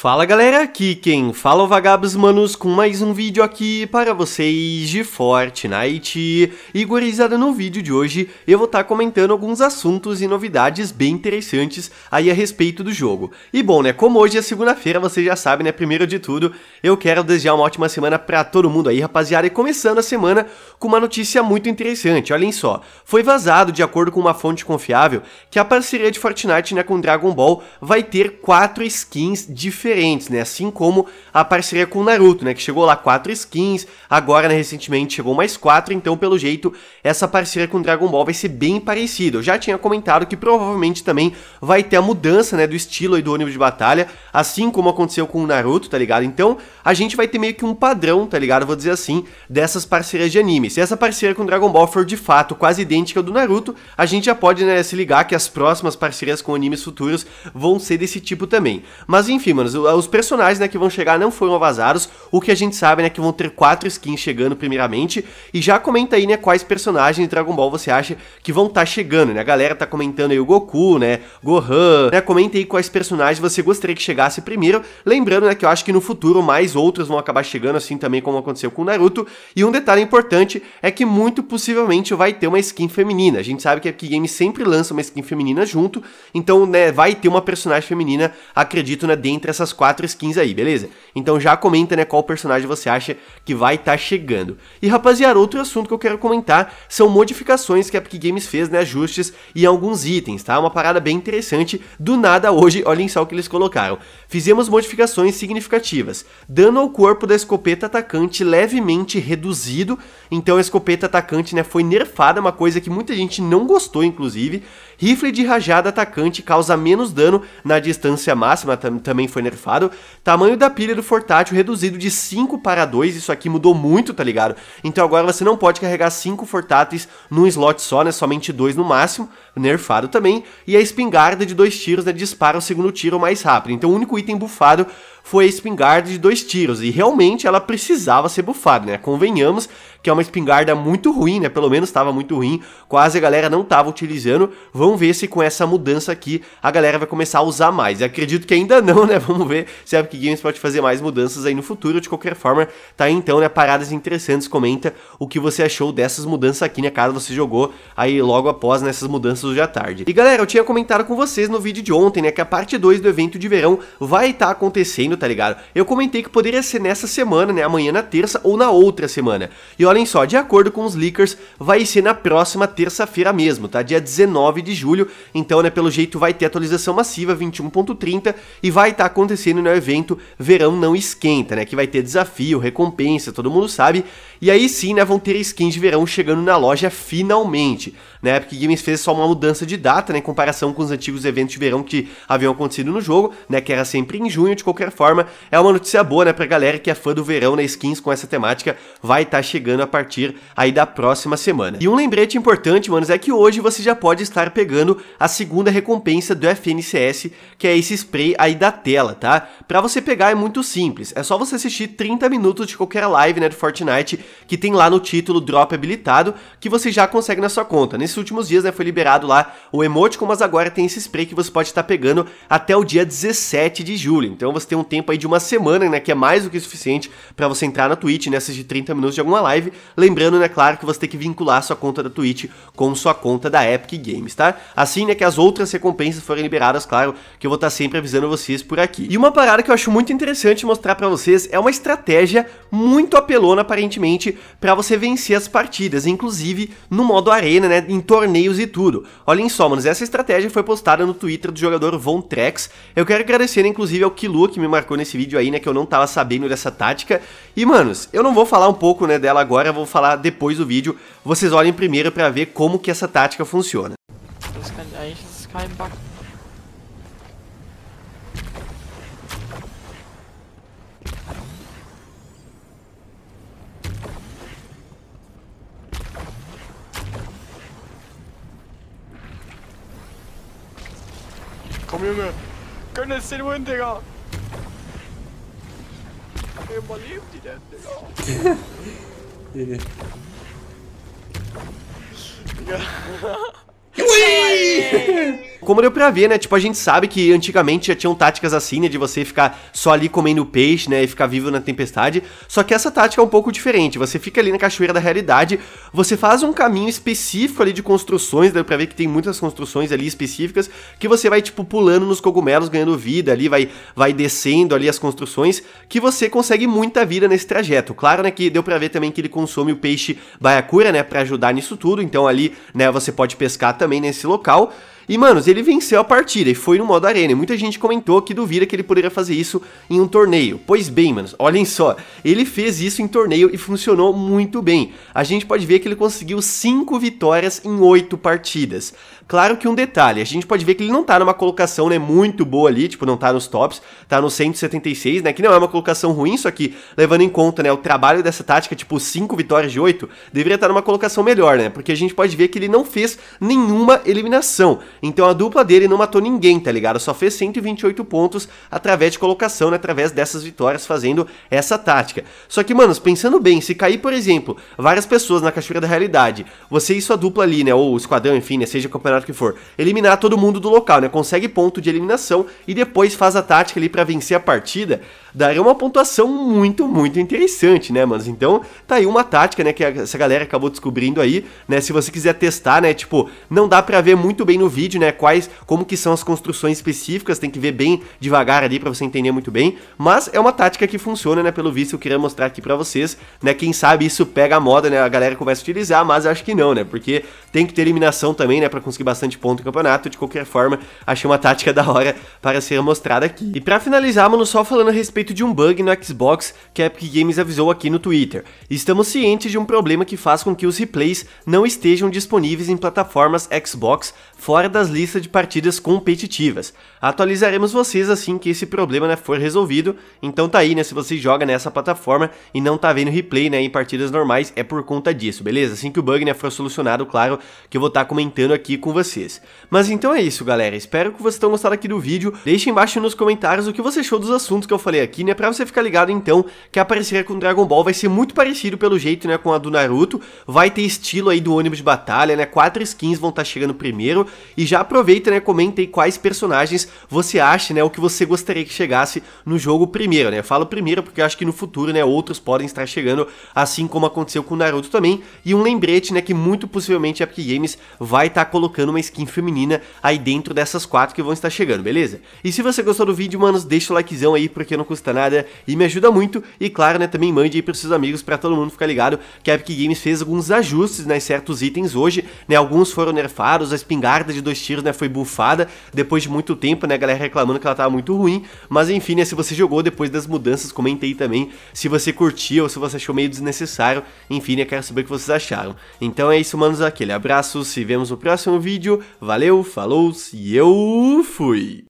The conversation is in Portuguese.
Fala galera, aqui quem fala é o Vagabos Manos com mais um vídeo aqui para vocês de Fortnite. E gurizada, no vídeo de hoje eu vou estar tá comentando alguns assuntos e novidades bem interessantes aí a respeito do jogo. E bom né, como hoje é segunda-feira, vocês já sabem né, primeiro de tudo, eu quero desejar uma ótima semana para todo mundo aí rapaziada. E começando a semana com uma notícia muito interessante, olhem só. Foi vazado, de acordo com uma fonte confiável, que a parceria de Fortnite né, com Dragon Ball vai ter quatro skins diferentes diferentes, né? Assim como a parceria com o Naruto, né? Que chegou lá quatro skins, agora, né, recentemente chegou mais quatro, então, pelo jeito, essa parceria com Dragon Ball vai ser bem parecida. Eu já tinha comentado que provavelmente também vai ter a mudança, né, do estilo e do ônibus de batalha, assim como aconteceu com o Naruto, tá ligado? Então, a gente vai ter meio que um padrão, tá ligado? Vou dizer assim, dessas parcerias de anime. Se essa parceria com Dragon Ball for de fato quase idêntica ao do Naruto, a gente já pode, né, se ligar que as próximas parcerias com animes futuros vão ser desse tipo também. Mas enfim, manos, os personagens né, que vão chegar não foram vazados. O que a gente sabe né, que vão ter quatro skins chegando primeiramente. E já comenta aí né, quais personagens de Dragon Ball você acha que vão estar tá chegando. Né? A galera tá comentando aí o Goku, né? Gohan, né? Comenta aí quais personagens você gostaria que chegasse primeiro. Lembrando né, que eu acho que no futuro mais outros vão acabar chegando, assim também como aconteceu com o Naruto. E um detalhe importante é que muito possivelmente vai ter uma skin feminina. A gente sabe que a Game sempre lança uma skin feminina junto, então né, vai ter uma personagem feminina, acredito, né, dentre essas quatro skins aí, beleza? Então já comenta, né, qual personagem você acha que vai estar tá chegando. E rapaziada, outro assunto que eu quero comentar são modificações que a Epic Games fez, né, ajustes em alguns itens, tá? Uma parada bem interessante, do nada hoje, olhem só o que eles colocaram. Fizemos modificações significativas, dano ao corpo da escopeta atacante levemente reduzido, então a escopeta atacante, né, foi nerfada, uma coisa que muita gente não gostou, inclusive. Rifle de rajada atacante causa menos dano na distância máxima, também foi nerfada grafado, tamanho da pilha do portátil reduzido de 5 para 2, isso aqui mudou muito, tá ligado? Então agora você não pode carregar 5 portáteis num slot só, né? Somente dois no máximo nerfado também, e a espingarda de dois tiros né, dispara o segundo tiro mais rápido. Então o único item bufado foi a espingarda de dois tiros, e realmente ela precisava ser bufada, né? Convenhamos que é uma espingarda muito ruim, né? Pelo menos estava muito ruim, quase a galera não estava utilizando. Vamos ver se com essa mudança aqui a galera vai começar a usar mais. acredito que ainda não, né? Vamos ver se a Epic Games pode fazer mais mudanças aí no futuro. De qualquer forma, tá aí então, né? Paradas interessantes. Comenta o que você achou dessas mudanças aqui, né? Caso você jogou aí logo após nessas né, mudanças suja à tarde. E galera, eu tinha comentado com vocês no vídeo de ontem, né, que a parte 2 do evento de verão vai estar tá acontecendo, tá ligado? Eu comentei que poderia ser nessa semana, né, amanhã na terça ou na outra semana. E olhem só, de acordo com os leakers, vai ser na próxima terça-feira mesmo, tá? Dia 19 de julho, então, né, pelo jeito vai ter atualização massiva 21.30 e vai estar tá acontecendo no né, evento Verão Não Esquenta, né, que vai ter desafio, recompensa, todo mundo sabe. E aí sim, né, vão ter skins de verão chegando na loja finalmente, né, porque Games fez só uma mudança de data, né, em comparação com os antigos eventos de verão que haviam acontecido no jogo, né, que era sempre em junho, de qualquer forma, é uma notícia boa, né, pra galera que é fã do verão na né, skins com essa temática, vai estar tá chegando a partir aí da próxima semana. E um lembrete importante, manos, é que hoje você já pode estar pegando a segunda recompensa do FNCS, que é esse spray aí da tela, tá? Para você pegar é muito simples, é só você assistir 30 minutos de qualquer live, né, do Fortnite, que tem lá no título Drop habilitado, que você já consegue na sua conta. Nesses últimos dias, né, foi liberado lá o emote, mas agora tem esse spray que você pode estar tá pegando até o dia 17 de julho. Então você tem um tempo aí de uma semana, né, que é mais do que suficiente para você entrar na Twitch, né, de 30 minutos de alguma live. Lembrando, né, claro, que você tem que vincular sua conta da Twitch com sua conta da Epic Games, tá? Assim, né, que as outras recompensas forem liberadas, claro, que eu vou estar tá sempre avisando vocês por aqui. E uma parada que eu acho muito interessante mostrar para vocês é uma estratégia muito apelona, aparentemente, para você vencer as partidas, inclusive no modo arena, né, em torneios e tudo. Olhem só, manos, essa estratégia foi postada no Twitter do jogador Von Trex. Eu quero agradecer, inclusive, ao Kilu que me marcou nesse vídeo aí, né, que eu não tava sabendo dessa tática. E, manos, eu não vou falar um pouco, né, dela agora, vou falar depois do vídeo. Vocês olhem primeiro pra ver como que essa tática funciona. This guy, Komm, Junge. Gönn es den Win, Digga. Wie überleben die denn, Digga? nee, nee. Digga. Como deu pra ver, né? Tipo, a gente sabe que antigamente já tinham táticas assim, né? De você ficar só ali comendo peixe, né? E ficar vivo na tempestade. Só que essa tática é um pouco diferente. Você fica ali na cachoeira da realidade, você faz um caminho específico ali de construções. Deu pra ver que tem muitas construções ali específicas que você vai, tipo, pulando nos cogumelos, ganhando vida ali, vai, vai descendo ali as construções, que você consegue muita vida nesse trajeto. Claro, né? Que deu pra ver também que ele consome o peixe baiacura, né? Pra ajudar nisso tudo. Então ali, né? Você pode pescar também nesse nesse local e, manos, ele venceu a partida e foi no modo arena. E muita gente comentou que duvida que ele poderia fazer isso em um torneio. Pois bem, manos, olhem só. Ele fez isso em torneio e funcionou muito bem. A gente pode ver que ele conseguiu 5 vitórias em 8 partidas. Claro que um detalhe, a gente pode ver que ele não tá numa colocação, né, muito boa ali, tipo, não tá nos tops, tá no 176, né, que não é uma colocação ruim, só que levando em conta, né, o trabalho dessa tática, tipo, 5 vitórias de 8, deveria estar tá numa colocação melhor, né, porque a gente pode ver que ele não fez nenhuma eliminação. Então a dupla dele não matou ninguém, tá ligado? Só fez 128 pontos através de colocação, né? através dessas vitórias, fazendo essa tática. Só que, manos, pensando bem, se cair, por exemplo, várias pessoas na cachoeira da realidade, você e sua dupla ali, né? Ou o esquadrão, enfim, né? Seja o campeonato que for, eliminar todo mundo do local, né? Consegue ponto de eliminação e depois faz a tática ali para vencer a partida daria é uma pontuação muito, muito interessante, né, manos? Então, tá aí uma tática, né, que essa galera acabou descobrindo aí, né? Se você quiser testar, né, tipo, não dá para ver muito bem no vídeo, né, quais, como que são as construções específicas, tem que ver bem devagar ali para você entender muito bem, mas é uma tática que funciona, né, pelo visto, eu queria mostrar aqui para vocês, né, quem sabe isso pega a moda, né, a galera começa a utilizar, mas acho que não, né, porque tem que ter eliminação também, né, para conseguir bastante ponto no campeonato, de qualquer forma, achei uma tática da hora para ser mostrada aqui. E para finalizar, mano, só falando a respeito respeito de um bug no Xbox que a Epic Games avisou aqui no Twitter. Estamos cientes de um problema que faz com que os replays não estejam disponíveis em plataformas Xbox fora das listas de partidas competitivas. Atualizaremos vocês assim que esse problema né, for resolvido. Então tá aí, né? Se você joga nessa plataforma e não tá vendo replay né, em partidas normais, é por conta disso, beleza? Assim que o bug né, for solucionado, claro, que eu vou estar tá comentando aqui com vocês. Mas então é isso, galera. Espero que vocês tenham gostado aqui do vídeo. Deixe embaixo nos comentários o que você achou dos assuntos que eu falei aqui aqui, né? Pra você ficar ligado, então, que a com Dragon Ball vai ser muito parecido pelo jeito, né? Com a do Naruto. Vai ter estilo aí do ônibus de batalha, né? Quatro skins vão estar tá chegando primeiro. E já aproveita, né? Comenta aí quais personagens você acha, né? O que você gostaria que chegasse no jogo primeiro, né? Eu falo primeiro porque eu acho que no futuro, né? Outros podem estar chegando, assim como aconteceu com o Naruto também. E um lembrete, né? Que muito possivelmente a Epic Games vai estar tá colocando uma skin feminina aí dentro dessas quatro que vão estar chegando, beleza? E se você gostou do vídeo, manos, deixa o likezão aí, porque eu não consigo custa nada e me ajuda muito. E claro, né, também mande aí pros seus amigos para todo mundo ficar ligado que a Epic Games fez alguns ajustes, né, certos itens hoje, né, alguns foram nerfados, a espingarda de dois tiros, né, foi bufada depois de muito tempo, né, a galera reclamando que ela tava muito ruim, mas enfim, né, se você jogou depois das mudanças, comente aí também se você curtiu ou se você achou meio desnecessário, enfim, né, quero saber o que vocês acharam. Então é isso, manos, aquele abraço, se vemos no próximo vídeo, valeu, falou e eu fui!